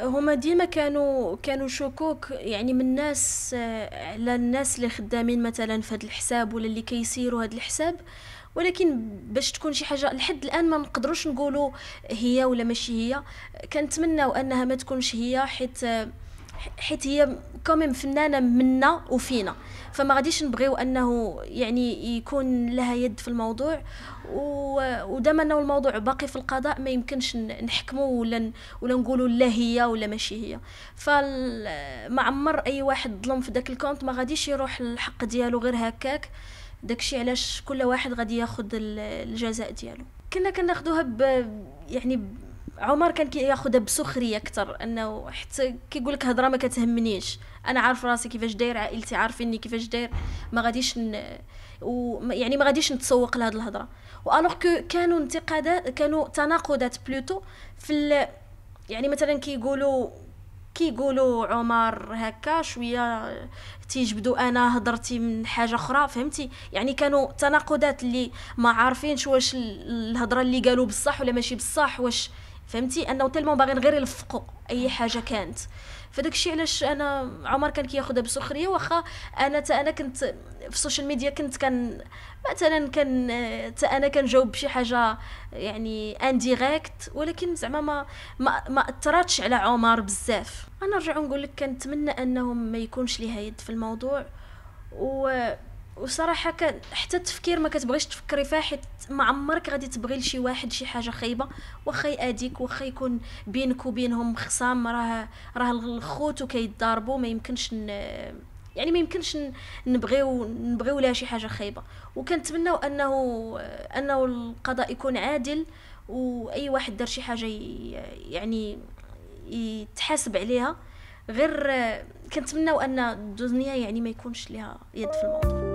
هما ديما كانوا كانوا شكوك يعني من الناس على الناس اللي خدامين مثلا في هذا الحساب ولا اللي كيسيروا هذا الحساب ولكن باش تكون شي حاجه لحد الان ما نقدروش نقولوا هي ولا ماشي هي كنتمناو انها ما تكونش هي حيت حيت هي كوميم فنانه منا وفينا فما غاديش نبغيو انه يعني يكون لها يد في الموضوع ودام انه الموضوع باقي في القضاء ما يمكنش نحكموا ولا ولا نقولوا لا هي ولا ماشي هي فما عمر اي واحد ظلم في داك الكونت ما غاديش يروح الحق ديالو غير هكاك داكشي علاش كل واحد غادي ياخذ الجزاء ديالو كنا كناخذوها ب يعني عمر كان كياخذها بسخريه اكثر انه حتى كيقول لك هضره ما كتهمنيش انا عارف راسي كيفاش داير عائلتي عارفيني كيفاش داير ما غاديش ن... و... يعني ما غاديش نتسوق لهاد الهضره والوغ كو كانوا انتقادات كانوا تناقضات بلوتو في ال... يعني مثلا كيقولوا كيقولوا عمر هكا شويه تيجبدوا انا هضرتي من حاجه اخرى فهمتي يعني كانوا تناقضات اللي ما عارفينش واش الهضره اللي قالوا بصح ولا ماشي بصح واش فهمتي انه تلمون باغيين غير يلفقوا اي حاجه كانت فداك الشيء علاش انا عمر كان كياخذها بسخريه واخا انا تا انا كنت في السوشيال ميديا كنت كان مثلا كان تا انا كنجاوب بشي حاجه يعني انديريكت ولكن زعما ما ما, ما اثرتش على عمر بزاف انا نرجع نقول لك كنتمنى انهم ما يكونش ليها يد في الموضوع و وصراحة كان حتى التفكير ما كتبغيش تفكري فيها حيت ما عمرك غادي تبغي لشي واحد شي حاجة خايبة واخا يأذيك واخا يكون بينك وبينهم خصام راه راه الخوت وكيضاربوا ما يمكنش ن... يعني ما يمكنش نبغيو نبغيو لها شي حاجه خايبه وكنتمناو انه انه القضاء يكون عادل واي واحد دار شي حاجه يعني يتحاسب عليها غير كنتمناو ان الدنيا يعني ما يكونش لها يد في الموضوع